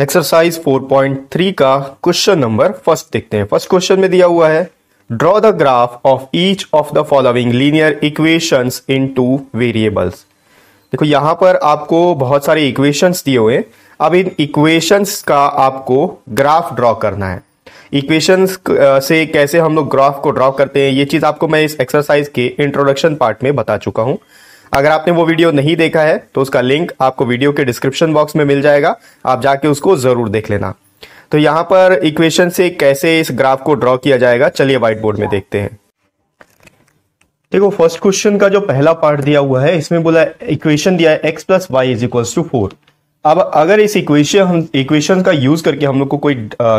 exercise 4.3 का question number first देखते हैं फर्स्ट क्वेश्चन में दिया हुआ है draw the graph of each of the following linear equations in two variables देखो यहां पर आपको बहुत सारे इक्वेशंस दिए हुए हैं अब इन इक्वेशंस का आपको ग्राफ ड्रॉ करना है इक्वेशंस से कैसे हम लोग ग्राफ को ड्रॉ करते हैं ये चीज आपको मैं इस एक्सरसाइज के इंट्रोडक्शन पार्ट में बता चुका हूं अगर आपने वो वीडियो नहीं देखा है तो उसका लिंक आपको वीडियो के डिस्क्रिप्शन बॉक्स में मिल जाएगा आप जाके उसको जरूर देख लेना तो यहां पर इक्वेशन से कैसे इस ग्राफ को ड्रॉ किया जाएगा चलिए व्हाइट बोर्ड में देखते हैं देखो फर्स्ट क्वेश्चन का जो पहला पार्ट दिया हुआ है इसमें बोला इक्वेशन दिया है x plus y is equals to four अब अगर इस इक्वेशन हम इक्वेशन का यूज करके हम लोग को कोई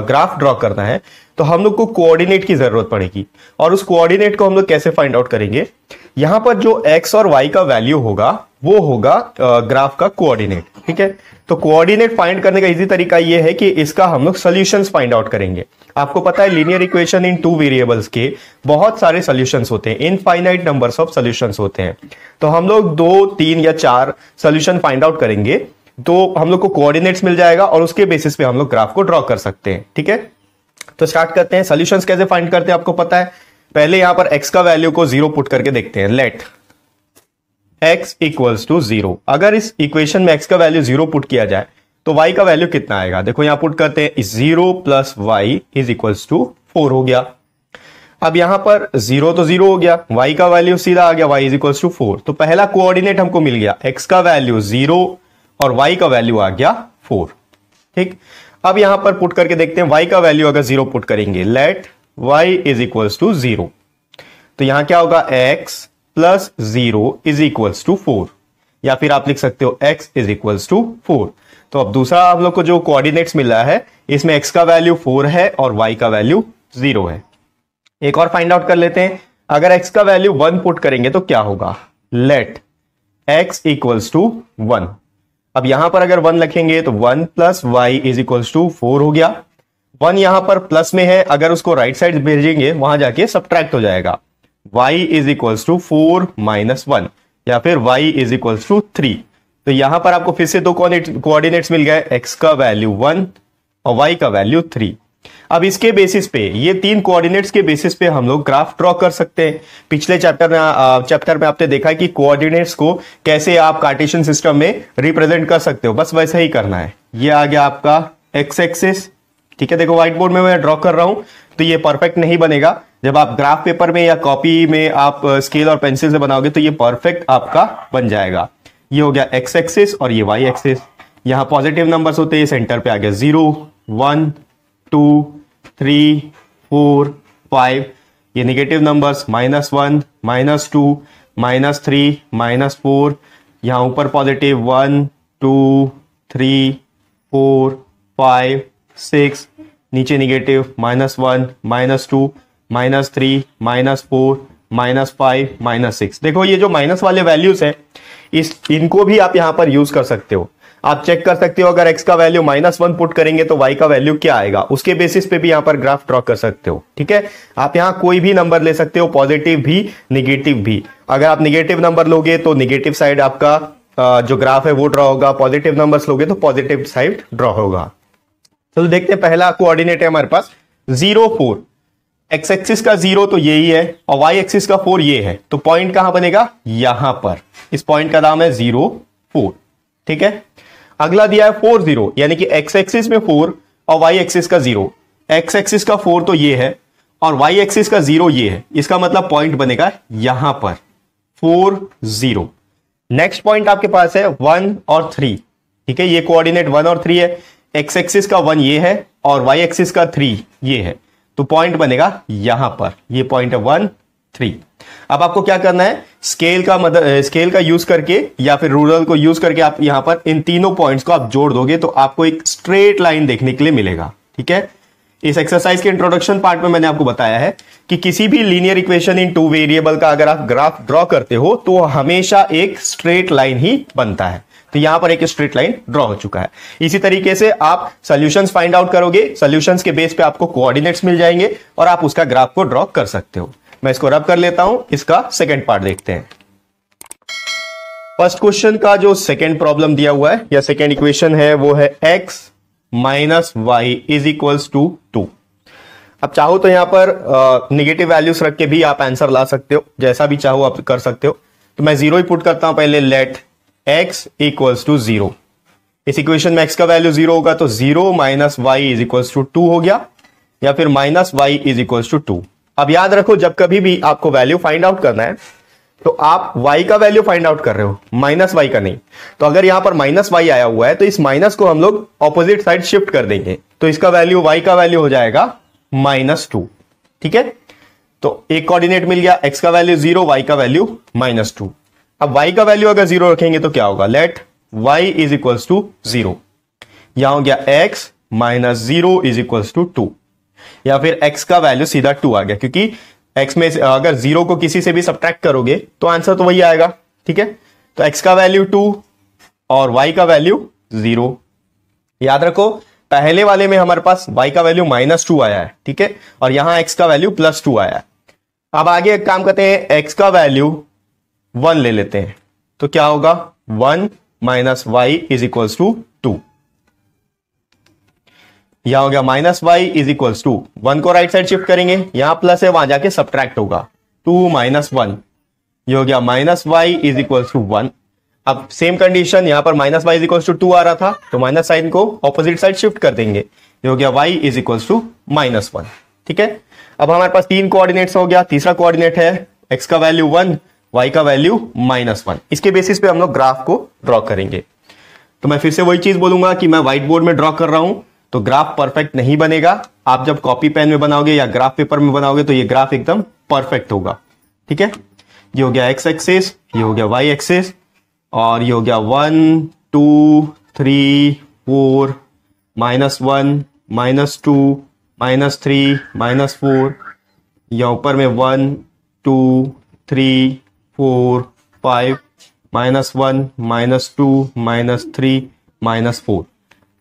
ग्राफ ड्रॉ करना है तो हम लोग को कोऑर्डिनेट की जरूरत पड़ेगी और उस कोऑर्डिनेट को हम लोग कैसे फाइंड आउट करेंगे यहां पर जो एक्स और वाई का वैल्यू होगा वो होगा ग्राफ का कोऑर्डिनेट ठीक है तो कोऑर्डिनेट फाइंड करने का इजी तरीका ये है कि इसका हम लोग सोल्यूशन फाइंड आउट करेंगे आपको पता है linear equation in two variables के बहुत सारे सोल्यूशन होते हैं इनफाइनाइट नंबर ऑफ सोल्यूशन होते हैं तो हम लोग दो तीन या चार सोल्यूशन फाइंड आउट करेंगे तो हम लोग को कोऑर्डिनेट्स मिल जाएगा और उसके बेसिस पे हम लोग ग्राफ को ड्रॉ कर सकते हैं ठीक है तो स्टार्ट करते हैं सोल्यूशन कैसे फाइंड करते हैं आपको पता है पहले यहां पर एक्स का वैल्यू को जीरो पुट करके देखते हैं let x equals to zero अगर इस इक्वेशन में एक्स का वैल्यू जीरो पुट किया जाए तो वाई का वैल्यू कितना आएगा देखो यहां पुट करते हैं zero plus y is equals to four हो गया अब यहां पर जीरो तो जीरो हो गया वाई का वैल्यू सीधा आ गया y is equals to four तो पहला कोऑर्डिनेट हमको मिल गया एक्स का वैल्यू जीरो और y का वैल्यू आ गया फोर ठीक अब यहां पर पुट करके देखते हैं y का वैल्यू अगर जीरो पुट करेंगे let y is equal to zero तो यहां क्या होगा x plus zero is equal to four या फिर आप लिख सकते हो x is equal to four तो अब दूसरा आप लोग को जो कोऑर्डिनेट्स मिला है इसमें x का वैल्यू फोर है और y का वैल्यू जीरो है एक और फाइंड आउट कर लेते हैं अगर x का वैल्यू वन पुट करेंगे तो क्या होगा let x equals to one अब यहां पर अगर वन रखेंगे तो one plus y is equal to four हो गया वन यहां पर प्लस में है अगर उसको राइट साइड भेजेंगे वहां जाके सब्ट्रैक्ट हो जाएगा y is equal to four minus one या फिर y is equal to three तो यहां पर आपको फिर से दो कोऑर्डिनेट्स मिल गए एक्स का वैल्यू वन और वाई का वैल्यू थ्री अब इसके बेसिस पे ये तीन कोऑर्डिनेट्स के बेसिस पे हम लोग ग्राफ ड्रॉ कर सकते हैं पिछले चैप्टर में चैप्टर में आपने देखा कि कोऑर्डिनेट्स को कैसे आप कार्टेशियन सिस्टम में रिप्रेजेंट कर सकते हो बस वैसा ही करना है ये आ गया आपका एक्स एक्सिस ठीक है देखो व्हाइट बोर्ड में मैं ड्रॉ कर रहा हूं तो ये परफेक्ट नहीं बनेगा जब आप ग्राफ पेपर में या कॉपी में आप स्केल और पेंसिल से बनाओगे तो ये परफेक्ट आपका बन जाएगा ये हो गया एक्स एक्सिस और ये वाई एक्सिस यहां पॉजिटिव नंबर्स होते हैं सेंटर पे आ गया zero one two three four five ये negative numbers minus one minus two minus three minus four यहाँ ऊपर positive one two three four five six नीचे negative minus one minus two minus three minus four minus five minus six देखो ये जो minus वाले values हैं इस इनको भी आप यहाँ पर यूज कर सकते हो आप चेक कर सकते हो अगर एक्स का वैल्यू माइनस वन पुट करेंगे तो वाई का वैल्यू क्या आएगा उसके बेसिस पे भी यहां पर ग्राफ ड्रॉ कर सकते हो ठीक है आप यहां कोई भी नंबर ले सकते हो पॉजिटिव भी निगेटिव भी अगर आप निगेटिव नंबर लोगे तो निगेटिव साइड आपका जो ग्राफ है वो ड्रॉ होगा पॉजिटिव नंबर लोगे तो पॉजिटिव साइड ड्रॉ होगा चलो देखते हैं पहला कोऑर्डिनेट है हमारे पास जीरो फोर एक्स एक्सिस का जीरो तो यही है और वाई एक्सिस का फोर ये है तो पॉइंट कहां बनेगा यहां पर इस पॉइंट का नाम है जीरो फोर ठीक है अगला दिया है फोर जीरो यानी कि एक्स एक्सिस में फोर और वाई एक्सिस का जीरो एक्स एक्सिस का फोर तो ये है और वाई एक्सिस का जीरो ये है इसका मतलब पॉइंट बनेगा यहां पर फोर जीरो नेक्स्ट पॉइंट आपके पास है वन और थ्री ठीक है ये कोऑर्डिनेट वन और थ्री है एक्स एक्सिस का वन ये है और वाई एक्सिस का थ्री ये है तो पॉइंट बनेगा यहां पर ये पॉइंट है वन थ्री अब आपको क्या करना है स्केल का मदद स्केल का यूज करके या फिर रूरल को यूज करके आप यहां पर इन तीनों पॉइंट्स को आप जोड़ दोगे तो आपको एक स्ट्रेट लाइन देखने के लिए मिलेगा ठीक है इस एक्सरसाइज के इंट्रोडक्शन पार्ट में मैंने आपको बताया है कि किसी भी linear equation in two variable का अगर आप ग्राफ ड्रॉ करते हो तो हमेशा एक स्ट्रेट लाइन ही बनता है तो यहां पर एक स्ट्रेट लाइन ड्रॉ हो चुका है इसी तरीके से आप सोल्यूशन फाइंड आउट करोगे सोल्यूशन के बेस पे आपको कोऑर्डिनेट्स मिल जाएंगे और आप उसका ग्राफ को ड्रॉ कर सकते हो मैं इसको रब कर लेता हूं इसका सेकेंड पार्ट देखते हैं फर्स्ट क्वेश्चन का जो सेकेंड प्रॉब्लम दिया हुआ है या सेकेंड इक्वेशन है वो है x minus y is equals to two अब चाहो तो यहां पर निगेटिव वैल्यूज रख के भी आप आंसर ला सकते हो जैसा भी चाहो आप कर सकते हो तो मैं जीरो ही पुट करता हूं पहले let x equals to zero इस इक्वेशन में एक्स का वैल्यू जीरो होगा तो zero minus y is equals to two हो गया या फिर minus y is equals to two अब याद रखो जब कभी भी आपको वैल्यू फाइंड आउट करना है तो आप y का वैल्यू फाइंड आउट कर रहे हो माइनस वाई का नहीं तो अगर यहां पर माइनस वाई आया हुआ है तो इस माइनस को हम लोग ऑपोजिट साइड शिफ्ट कर देंगे तो इसका वैल्यू y का वैल्यू हो जाएगा माइनस टू ठीक है तो एक कोऑर्डिनेट मिल गया x का वैल्यू जीरो y का वैल्यू माइनस टू अब y का वैल्यू अगर जीरो रखेंगे तो क्या होगा let y is equals to zero हो गया x minus zero is equals to two या फिर एक्स का वैल्यू सीधा टू आ गया क्योंकि एक्स में अगर जीरो को किसी से भी सब्ट्रैक्ट करोगे तो आंसर तो वही आएगा ठीक है तो एक्स का वैल्यू टू और वाई का वैल्यू जीरो याद रखो पहले वाले में हमारे पास वाई का वैल्यू माइनस टू आया है ठीक है और यहां एक्स का वैल्यू प्लस टू आया है अब आगे एक काम करते हैं एक्स का वैल्यू वन ले लेते हैं तो क्या होगा one minus y is equals to यहां हो गया minus y is equal to one को राइट साइड शिफ्ट करेंगे यहां प्लस है वहां जाके सब्ट्रैक्ट होगा टू माइनस वन ये हो गया minus y is equal to one अब सेम कंडीशन यहां पर minus y is equal to two आ रहा था तो माइनस साइन को ऑपोजिट साइड शिफ्ट कर देंगे ये हो गया y is equal to minus one ठीक है अब हमारे पास तीन कोऑर्डिनेट्स हो गया तीसरा कोऑर्डिनेट है एक्स का वैल्यू वन वाई का वैल्यू माइनस वन इसके बेसिस पे हम लोग ग्राफ को ड्रॉ करेंगे तो मैं फिर से वही चीज बोलूंगा कि मैं व्हाइट बोर्ड में ड्रॉ कर रहा हूं तो ग्राफ परफेक्ट नहीं बनेगा आप जब कॉपी पेन में बनाओगे या ग्राफ पेपर में बनाओगे तो ये ग्राफ एकदम परफेक्ट होगा ठीक है ये हो गया एक्स एक्सेस ये हो गया वाई एक्सेस और ये हो गया one two three four minus one minus two minus three minus four या ऊपर में one two three four five minus one minus two minus three minus four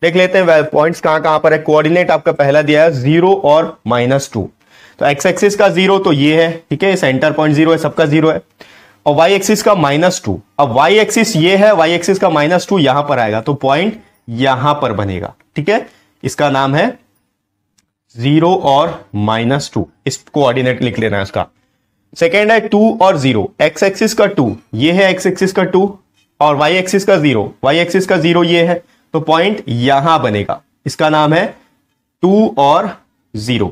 देख लेते हैं पॉइंट्स कहां कहां पर है कोऑर्डिनेट आपका पहला दिया है जीरो और माइनस टू तो एक्स एक्सिस का जीरो तो ये है ठीक है सेंटर पॉइंट जीरो है सबका जीरो है और वाई एक्सिस का माइनस टू अब वाई एक्सिस ये है वाई एक्सिस का माइनस टू यहां पर आएगा तो पॉइंट यहां पर बनेगा ठीक है इसका नाम है जीरो और माइनस टू इस कोऑर्डिनेट लिख लेना है इसका सेकेंड है टू और जीरो एक्स एक्सिस का टू ये है एक्स एक्सिस का टू और वाई एक्सिस का जीरो वाई एक्सिस का जीरो ये है तो पॉइंट यहां बनेगा इसका नाम है टू और जीरो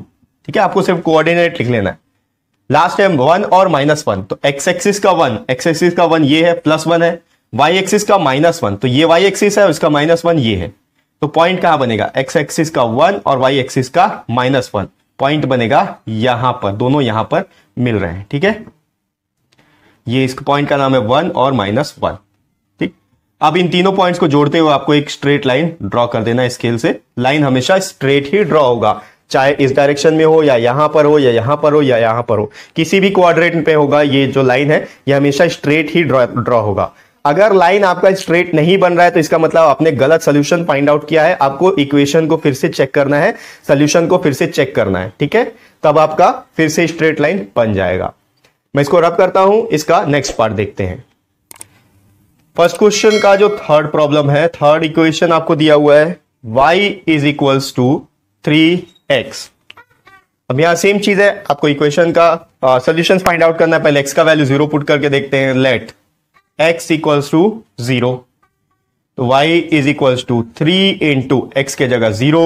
ठीक है आपको सिर्फ कोऑर्डिनेट लिख लेना है लास्ट टाइम वन और माइनस वन तो एक्स एक्सिस का वन एक्स एक्सिस का वन ये है प्लस वन है वाई एक्सिस का माइनस वन तो ये वाई एक्सिस है उसका माइनस वन ये है तो पॉइंट कहां बनेगा एक्स एक्सिस का वन और वाई एक्सिस का माइनस वन पॉइंट बनेगा यहां पर दोनों यहां पर मिल रहे हैं ठीक है ये इस पॉइंट का नाम है वन और माइनस वन अब इन तीनों पॉइंट्स को जोड़ते हुए आपको एक स्ट्रेट लाइन ड्रॉ कर देना स्केल से लाइन हमेशा स्ट्रेट ही ड्रॉ होगा चाहे इस डायरेक्शन में हो या यहां पर हो या यहां पर हो या यहां पर हो किसी भी क्वाड्रेट पे होगा ये जो लाइन है ये हमेशा स्ट्रेट ही ड्रॉ होगा अगर लाइन आपका स्ट्रेट नहीं बन रहा है तो इसका मतलब आपने गलत सोल्यूशन फाइंड आउट किया है आपको इक्वेशन को फिर से चेक करना है सोल्यूशन को फिर से चेक करना है ठीक है तब आपका फिर से स्ट्रेट लाइन बन जाएगा मैं इसको रब करता हूं इसका नेक्स्ट पार्ट देखते हैं फर्स्ट क्वेश्चन का जो थर्ड प्रॉब्लम है थर्ड इक्वेशन आपको दिया हुआ है y is equals to three x अब यहां सेम चीज है आपको इक्वेशन का सोल्यूशन फाइंड आउट करना है पहले एक्स का वैल्यू जीरो पुट करके देखते हैं let x equals to zero तो y is equals to three into x के जगह zero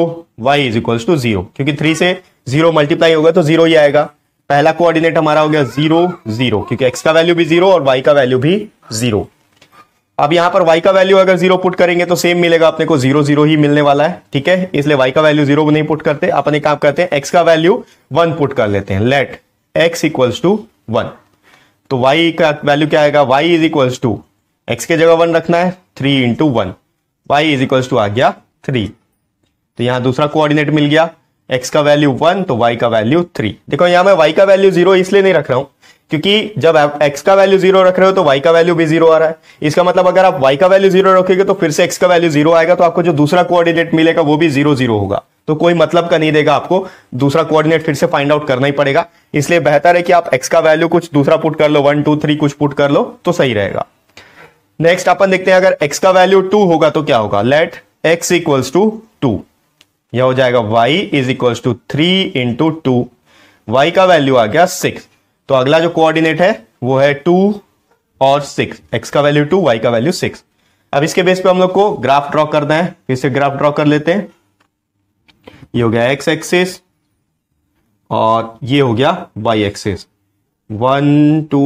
y is equals to zero क्योंकि थ्री से जीरो मल्टीप्लाई होगा तो जीरो ही आएगा पहला कोऑर्डिनेट हमारा हो गया जीरो जीरो क्योंकि एक्स का वैल्यू भी जीरो और वाई का वैल्यू भी जीरो अब यहां पर y का वैल्यू अगर जीरो पुट करेंगे तो सेम मिलेगा अपने को जीरो जीरो ही मिलने वाला है ठीक है इसलिए y का वैल्यू जीरो नहीं पुट करते अपन एक काम करते हैं x का वैल्यू वन पुट कर लेते हैं let x equals to one तो y का वैल्यू क्या आएगा y is equals to x के जगह वन रखना है three into one y is equals to आ गया थ्री तो यहां दूसरा कोऑर्डिनेट मिल गया एक्स का वैल्यू वन तो वाई का वैल्यू थ्री देखो यहां मैं वाई का वैल्यू जीरो इसलिए नहीं रख रहा हूं क्योंकि जब आप एक्स का वैल्यू जीरो रख रहे हो तो वाई का वैल्यू भी जीरो आ रहा है इसका मतलब अगर आप वाई का वैल्यू जीरो रखेंगे तो फिर से एक्स का वैल्यू जीरो आएगा तो आपको जो दूसरा कोऑर्डिनेट मिलेगा वो भी जीरो जीरो होगा तो कोई मतलब का नहीं देगा आपको दूसरा कोऑर्डिनेट फिर से फाइंड आउट करना ही पड़ेगा इसलिए बेहतर है कि आप एक्स का वैल्यू कुछ दूसरा पुट कर लो वन टू थ्री कुछ पुट कर लो तो सही रहेगा नेक्स्ट अपन देखते हैं अगर एक्स का वैल्यू टू होगा तो क्या होगा let x equals to two यह हो जाएगा y is equals to three into two y का वैल्यू आ गया सिक्स तो अगला जो कोऑर्डिनेट है वो है टू और सिक्स एक्स का वैल्यू टू वाई का वैल्यू सिक्स अब इसके बेस पे हम लोग को ग्राफ ड्रॉ करना है इसे ग्राफ ड्रॉ कर लेते हैं ये हो गया एक्स एक्सिस और ये हो गया y axis one two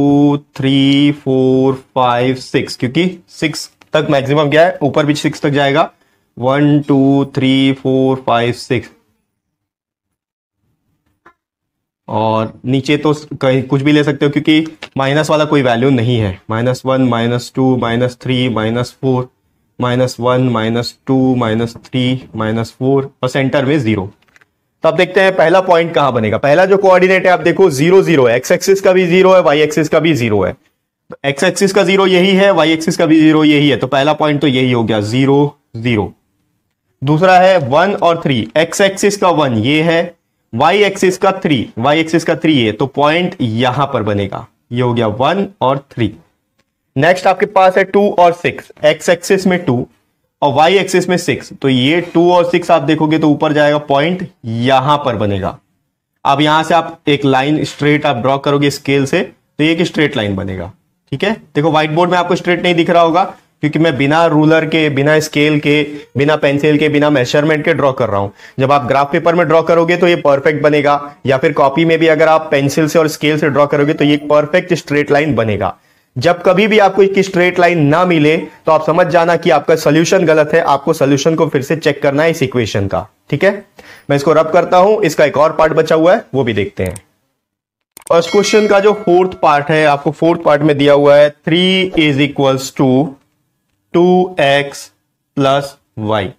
three four five six क्योंकि सिक्स तक मैक्सिमम गया है ऊपर भी सिक्स तक जाएगा one two three four five six और नीचे तो कहीं कुछ भी ले सकते हो क्योंकि माइनस वाला कोई वैल्यू नहीं है minus one minus two minus three minus four minus one minus two minus three minus four और सेंटर में जीरो तो आप देखते हैं पहला पॉइंट कहां बनेगा पहला जो कोऑर्डिनेट है आप देखो जीरो जीरो है एक्स एक्सिस का भी जीरो है वाई एक्सिस का भी जीरो है एक्स एक्सिस का जीरो यही है वाई एक्सिस का भी जीरो यही है तो पहला पॉइंट तो यही हो गया जीरो जीरो दूसरा है वन और थ्री एक्स एक्सिस का वन ये है वाई एक्सिस का थ्री वाई एक्सिस का थ्री है तो पॉइंट यहां पर बनेगा ये हो गया वन और थ्री नेक्स्ट आपके पास है टू और सिक्स एक्स एक्सिस में टू और वाई एक्सिस में सिक्स तो ये टू और सिक्स आप देखोगे तो ऊपर जाएगा पॉइंट यहां पर बनेगा अब यहां से आप एक लाइन स्ट्रेट आप ड्रॉ करोगे स्केल से तो ये एक स्ट्रेट लाइन बनेगा ठीक है देखो व्हाइट बोर्ड में आपको स्ट्रेट नहीं दिख रहा होगा क्योंकि मैं बिना रूलर के बिना स्केल के बिना पेंसिल के बिना मेजरमेंट के ड्रॉ कर रहा हूं जब आप ग्राफ पेपर में ड्रॉ करोगे तो ये परफेक्ट बनेगा या फिर कॉपी में भी अगर आप पेंसिल से और स्केल से ड्रॉ करोगे तो ये परफेक्ट स्ट्रेट लाइन बनेगा जब कभी भी आपको इसकी स्ट्रेट लाइन ना मिले तो आप समझ जाना कि आपका सोल्यूशन गलत है आपको सोल्यूशन को फिर से चेक करना है इस इक्वेशन का ठीक है मैं इसको रब करता हूं इसका एक और पार्ट बचा हुआ है वो भी देखते हैं फर्स्ट क्वेश्चन का जो फोर्थ पार्ट है आपको फोर्थ पार्ट में दिया हुआ है three is equals to two x plus y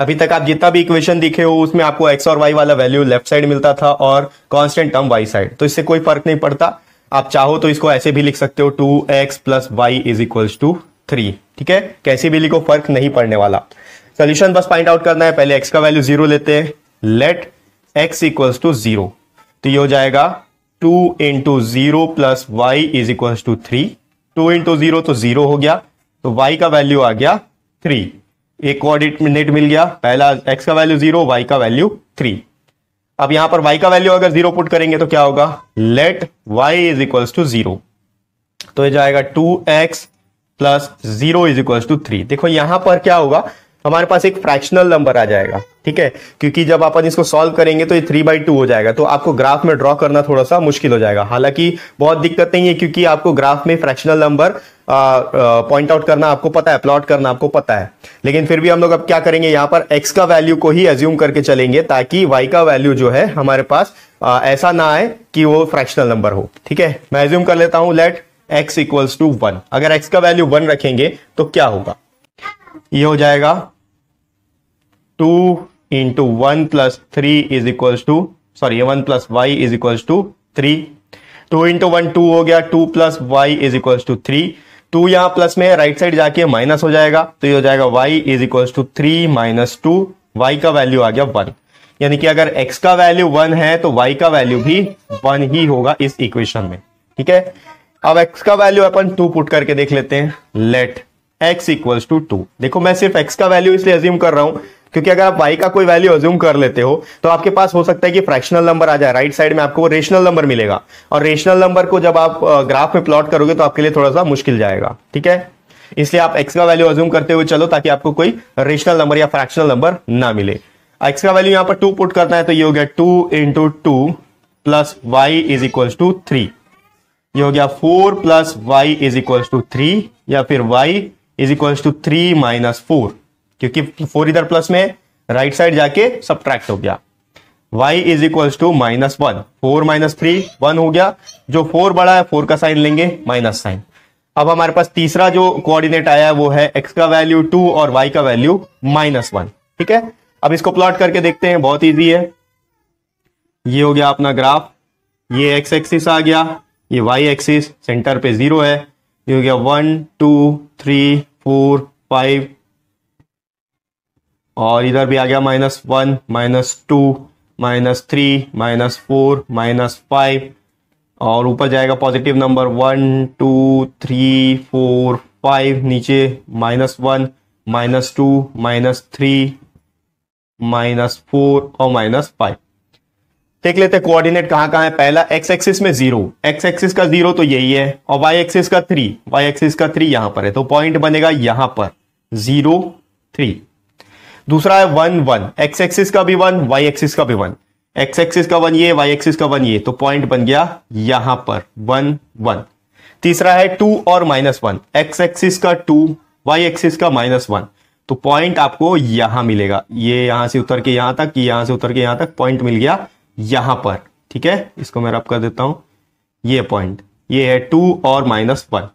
अभी तक आप जितना भी इक्वेशन दिखे हो उसमें आपको एक्स और वाई वाला वैल्यू लेफ्ट साइड मिलता था और कांस्टेंट टर्म वाई साइड तो इससे कोई फर्क नहीं पड़ता आप चाहो तो इसको ऐसे भी लिख सकते हो two x plus y is equal to three ठीक है कैसे भी लिखो फर्क नहीं पड़ने वाला सोल्यूशन बस फाइंड आउट करना है पहले एक्स का वैल्यू जीरो लेते हैं let x equals to zero तो ये हो जाएगा two into zero plus y is equals to three two into zero तो जीरो हो गया तो वाई का वैल्यू आ गया थ्री एक कोऑर्डिनेट मिल गया पहला एक्स का वैल्यू जीरो वाई का वैल्यू थ्री अब यहां पर वाई का वैल्यू अगर जीरो पुट करेंगे तो क्या होगा let y is equals to zero तो ये जाएगा two x plus zero is equal to three देखो यहां पर क्या होगा हमारे पास एक फ्रैक्शनल नंबर आ जाएगा ठीक है क्योंकि जब आप इसको सॉल्व करेंगे तो ये थ्री बाई टू हो जाएगा तो आपको ग्राफ में ड्रॉ करना थोड़ा सा मुश्किल हो जाएगा हालांकि बहुत दिक्कत नहीं है क्योंकि आपको ग्राफ में फ्रैक्शनल नंबर पॉइंट आउट करना आपको पता है प्लॉट करना आपको पता है लेकिन फिर भी हम लोग अब क्या करेंगे यहां पर एक्स का वैल्यू को ही एज्यूम करके चलेंगे ताकि वाई का वैल्यू जो है हमारे पास आ, ऐसा ना आए कि वो फ्रैक्शनल नंबर हो ठीक है मैं एज्यूम कर लेता हूं let x equals to one अगर एक्स का वैल्यू वन रखेंगे तो क्या होगा ये हो जाएगा two into one plus three is equals to sorry one plus y is equals to three two into one two हो गया two plus y is equals to three two यहां प्लस में राइट साइड जाके minus हो जाएगा तो ये हो जाएगा y is equal to three minus two y का वैल्यू आ गया वन यानी कि अगर एक्स का वैल्यू वन है तो वाई का वैल्यू भी वन ही होगा इस इक्वेशन में ठीक है अब एक्स का वैल्यू अपन टू पुट करके देख लेते हैं let x equal to two देखो मैं सिर्फ एक्स का वैल्यू इसलिए अज्यूम कर रहा हूं क्योंकि अगर आप वाई का कोई वैल्यू अज्यूम कर लेते हो तो आपके पास हो सकता है कि फ्रैक्शनल नंबर आ जाए राइट साइड में आपको रेशनल नंबर मिलेगा और रेशनल नंबर को जब आप ग्राफ में प्लॉट करोगे तो आपके लिए थोड़ा सा मुश्किल जाएगा ठीक है इसलिए आप एक्स का वैल्यू अज्यूम करते हुए चलो ताकि आपको कोई रेशनल नंबर या फ्रैक्शनल नंबर ना मिले एक्स का वैल्यू यहां पर टू पुट करना है तो ये हो गया two into two plus y is equal to three ये हो गया four plus y is equal to three या फिर y is equal to three minus four क्योंकि फोर इधर प्लस में राइट right साइड जाके सब्ट्रैक्ट हो गया y is equal to minus one four minus three one हो गया जो फोर बड़ा है फोर का साइन लेंगे माइनस साइन अब हमारे पास तीसरा जो कोऑर्डिनेट आया है वो है x का वैल्यू टू और y का वैल्यू माइनस वन ठीक है अब इसको प्लॉट करके देखते हैं बहुत ईजी है ये हो गया अपना ग्राफ ये एक्स एक्सिस आ गया ये वाई एक्सिस सेंटर पे जीरो है ये हो गया one two three four five और इधर भी आ गया minus one minus two minus three minus four minus five और ऊपर जाएगा positive number one two three four five नीचे minus one minus two minus three minus four और माइनस फाइव देख लेते हैं कोऑर्डिनेट कहाँ कहाँ है पहला एक्स एक्सिस में जीरो एक्स एक्सिस का जीरो तो यही है और वाई एक्सिस का थ्री वाई एक्सिस का थ्री यहां पर है तो पॉइंट बनेगा यहां पर जीरो थ्री दूसरा है वन वन एक्स एक्सिस का भी वन वाई एक्सिस का भी वन एक्स एक्सिस का वन ये वाई एक्सिस का वन ये तो पॉइंट बन गया यहां पर वन वन तीसरा है टू और माइनस वन एक्स एक्सिस का टू वाई एक्सिस का माइनस वन तो पॉइंट आपको यहां मिलेगा ये यहां से उतर के यहां तक यहां से उतर के यहां तक पॉइंट मिल गया यहां पर ठीक है इसको मैं रब कर देता हूं ये पॉइंट ये है टू और माइनस वन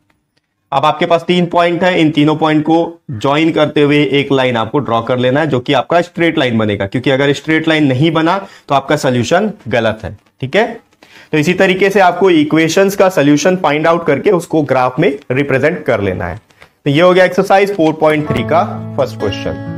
अब आपके पास तीन पॉइंट है इन तीनों पॉइंट को ज्वाइन करते हुए एक लाइन आपको ड्रॉ कर लेना है जो कि आपका स्ट्रेट लाइन बनेगा क्योंकि अगर स्ट्रेट लाइन नहीं बना तो आपका सोल्यूशन गलत है ठीक है तो इसी तरीके से आपको इक्वेशंस का सोल्यूशन फाइंड आउट करके उसको ग्राफ में रिप्रेजेंट कर लेना है तो ये हो गया एक्सरसाइज 4.3 का फर्स्ट क्वेश्चन